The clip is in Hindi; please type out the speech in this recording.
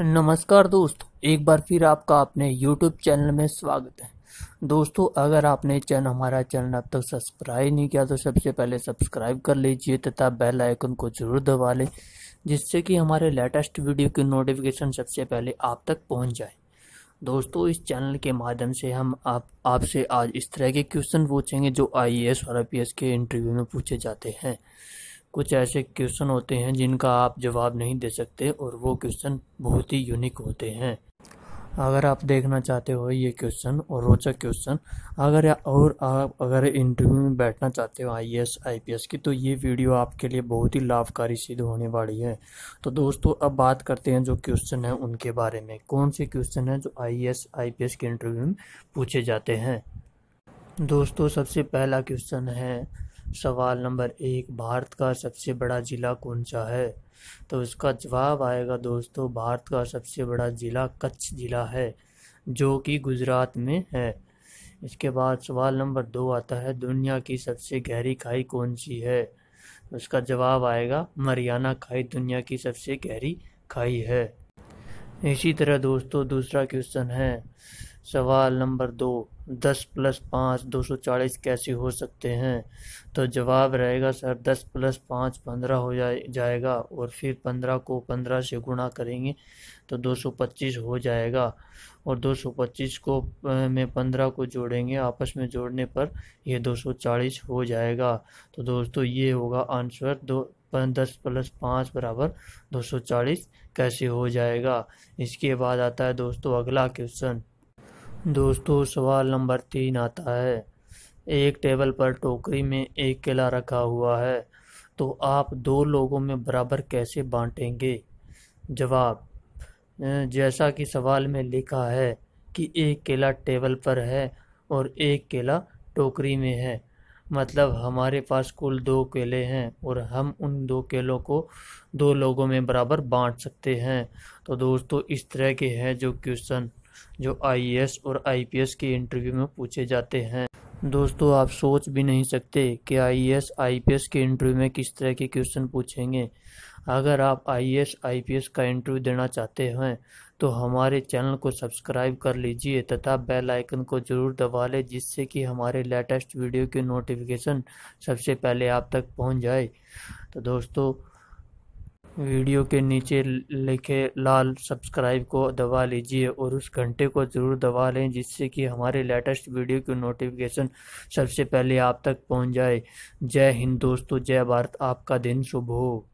नमस्कार दोस्तों एक बार फिर आपका अपने YouTube चैनल में स्वागत है दोस्तों अगर आपने चैनल हमारा चैनल अब तक तो सब्सक्राइब नहीं किया तो सबसे पहले सब्सक्राइब कर लीजिए तथा बेल आइकन को जरूर दबा लें जिससे कि हमारे लेटेस्ट वीडियो की नोटिफिकेशन सबसे पहले आप तक पहुंच जाए दोस्तों इस चैनल के माध्यम से हम आप आपसे आज इस तरह के क्वेश्चन पूछेंगे जो आई और आई के इंटरव्यू में पूछे जाते हैं कुछ ऐसे क्वेश्चन होते हैं जिनका आप जवाब नहीं दे सकते और वो क्वेश्चन बहुत ही यूनिक होते हैं अगर आप देखना चाहते हो ये क्वेश्चन और रोचक क्वेश्चन अगर और आप अगर इंटरव्यू में बैठना चाहते हो आईएएस आईपीएस की तो ये वीडियो आपके लिए बहुत ही लाभकारी सिद्ध होने वाली है तो दोस्तों अब बात करते हैं जो क्वेश्चन है उनके बारे में कौन से क्वेश्चन हैं जो पी एस के इंटरव्यू में पूछे जाते हैं दोस्तों सबसे पहला क्वेश्चन है सवाल नंबर एक भारत का सबसे बड़ा ज़िला कौन सा है तो इसका जवाब आएगा दोस्तों भारत का सबसे बड़ा ज़िला कच्छ ज़िला है जो कि गुजरात में है इसके बाद सवाल नंबर दो आता है दुनिया की सबसे गहरी खाई कौन सी है उसका जवाब आएगा मरियाना खाई दुनिया की सबसे गहरी खाई है इसी तरह दोस्तों दूसरा क्वेश्चन है सवाल नंबर दो दस प्लस पाँच दो सौ चालीस कैसे हो सकते हैं तो जवाब रहेगा सर दस प्लस पाँच पंद्रह हो जाए जाएगा और फिर पंद्रह को पंद्रह से गुणा करेंगे तो दो सौ पच्चीस हो जाएगा और दो सौ पच्चीस को में पंद्रह को जोड़ेंगे आपस में जोड़ने पर यह दो सौ चालीस हो जाएगा तो दोस्तों ये होगा आंसर दो दस प्लस पाँच बराबर दो सौ चालीस कैसे हो जाएगा इसके बाद आता है दोस्तों अगला क्वेश्चन दोस्तों सवाल नंबर तीन आता है एक टेबल पर टोकरी में एक केला रखा हुआ है तो आप दो लोगों में बराबर कैसे बांटेंगे जवाब जैसा कि सवाल में लिखा है कि एक केला टेबल पर है और एक केला टोकरी में है मतलब हमारे पास कुल दो केले हैं और हम उन दो केलों को दो लोगों में बराबर बांट सकते हैं तो दोस्तों इस तरह के हैं जो क्वेश्चन जो आईएएस और आईपीएस के इंटरव्यू में पूछे जाते हैं दोस्तों आप सोच भी नहीं सकते कि आईएएस आईपीएस के इंटरव्यू में किस तरह के क्वेश्चन पूछेंगे अगर आप आईएएस आईपीएस का इंटरव्यू देना चाहते हैं तो हमारे चैनल को सब्सक्राइब कर लीजिए तथा बेल आइकन को ज़रूर दबा लें जिससे कि हमारे लेटेस्ट वीडियो की नोटिफिकेशन सबसे पहले आप तक पहुंच जाए तो दोस्तों वीडियो के नीचे लिखे लाल सब्सक्राइब को दबा लीजिए और उस घंटे को ज़रूर दबा लें जिससे कि हमारे लेटेस्ट वीडियो की नोटिफिकेशन सबसे पहले आप तक पहुंच जाए जय हिंद दोस्तों जय भारत आपका दिन शुभ हो